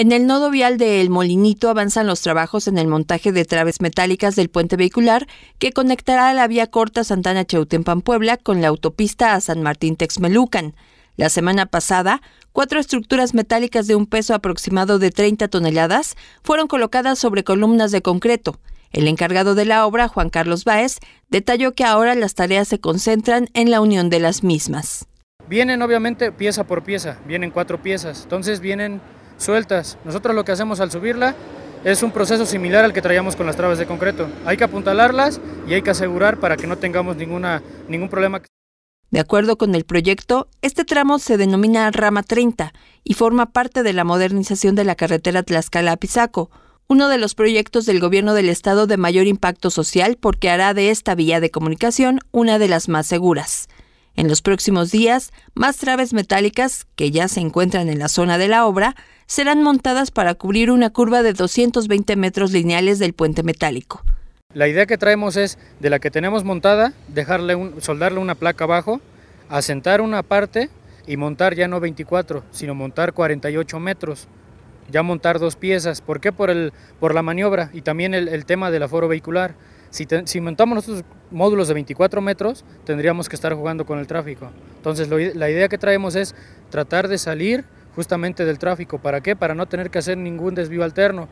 En el nodo vial de El Molinito avanzan los trabajos en el montaje de traves metálicas del puente vehicular que conectará la vía corta Santana Cheutempan Puebla con la autopista a San Martín Texmelucan. La semana pasada, cuatro estructuras metálicas de un peso aproximado de 30 toneladas fueron colocadas sobre columnas de concreto. El encargado de la obra, Juan Carlos Báez, detalló que ahora las tareas se concentran en la unión de las mismas. Vienen obviamente pieza por pieza, vienen cuatro piezas, entonces vienen sueltas. Nosotros lo que hacemos al subirla es un proceso similar al que traíamos con las trabas de concreto. Hay que apuntalarlas y hay que asegurar para que no tengamos ninguna, ningún problema. De acuerdo con el proyecto, este tramo se denomina Rama 30 y forma parte de la modernización de la carretera Tlaxcala-Pizaco, uno de los proyectos del gobierno del estado de mayor impacto social porque hará de esta vía de comunicación una de las más seguras. En los próximos días, más traves metálicas, que ya se encuentran en la zona de la obra, serán montadas para cubrir una curva de 220 metros lineales del puente metálico. La idea que traemos es, de la que tenemos montada, dejarle soldarle una placa abajo, asentar una parte y montar ya no 24, sino montar 48 metros, ya montar dos piezas. ¿Por qué? Por, el, por la maniobra y también el tema del aforo vehicular. Si, montamos nuestros módulos de 24 metros, tendríamos que estar jugando con el tráfico. Entonces, la idea que traemos es tratar de salir justamente del tráfico. ¿Para qué? Para no tener que hacer ningún desvío alterno.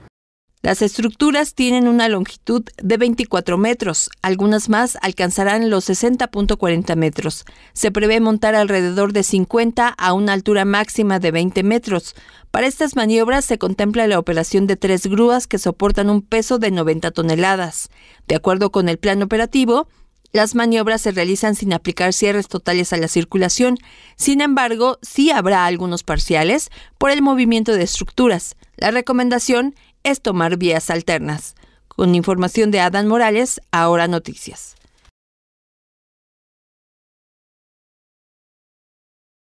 Las estructuras tienen una longitud de 24 metros, algunas más alcanzarán los 60.40 metros. Se prevé montar alrededor de 50 a una altura máxima de 20 metros. Para estas maniobras se contempla la operación de tres grúas que soportan un peso de 90 toneladas. De acuerdo con el plan operativo, las maniobras se realizan sin aplicar cierres totales a la circulación, sin embargo, sí habrá algunos parciales por el movimiento de estructuras. La recomendación es es tomar vías alternas. Con información de Adán Morales, ahora noticias.